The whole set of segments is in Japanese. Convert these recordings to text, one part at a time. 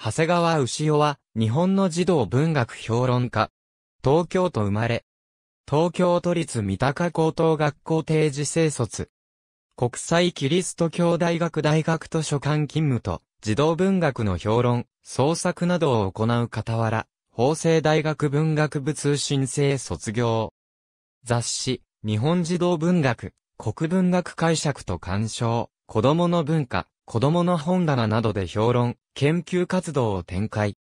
長谷川牛尾は、日本の児童文学評論家。東京都生まれ。東京都立三鷹高等学校定時生卒。国際キリスト教大学大学図書館勤務と、児童文学の評論、創作などを行う傍ら、法政大学文学部通信制卒業。雑誌、日本児童文学、国文学解釈と鑑賞、子供の文化、子供の本棚などで評論、研究活動を展開。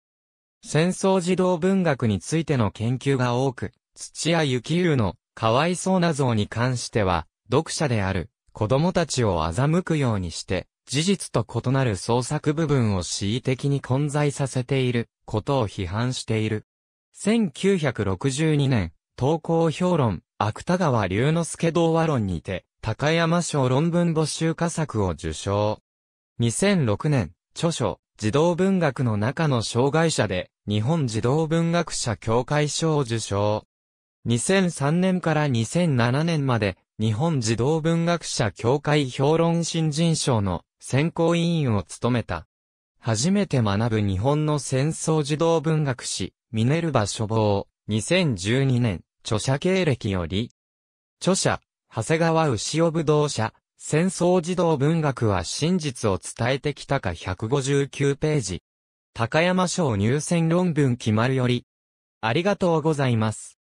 戦争児童文学についての研究が多く、土屋幸雄のかわいそうな像に関しては、読者である子供たちを欺くようにして、事実と異なる創作部分を恣意的に混在させていることを批判している。1962年、投稿評論、芥川龍之介童話論にて、高山賞論文募集佳作を受賞。2006年、著書、児童文学の中の障害者で、日本児童文学者協会賞を受賞。2003年から2007年まで、日本児童文学者協会評論新人賞の選考委員を務めた。初めて学ぶ日本の戦争児童文学史、ミネルバ書房、2012年、著者経歴より、著者、長谷川牛尾武道者、戦争児童文学は真実を伝えてきたか159ページ。高山賞入選論文決まるより。ありがとうございます。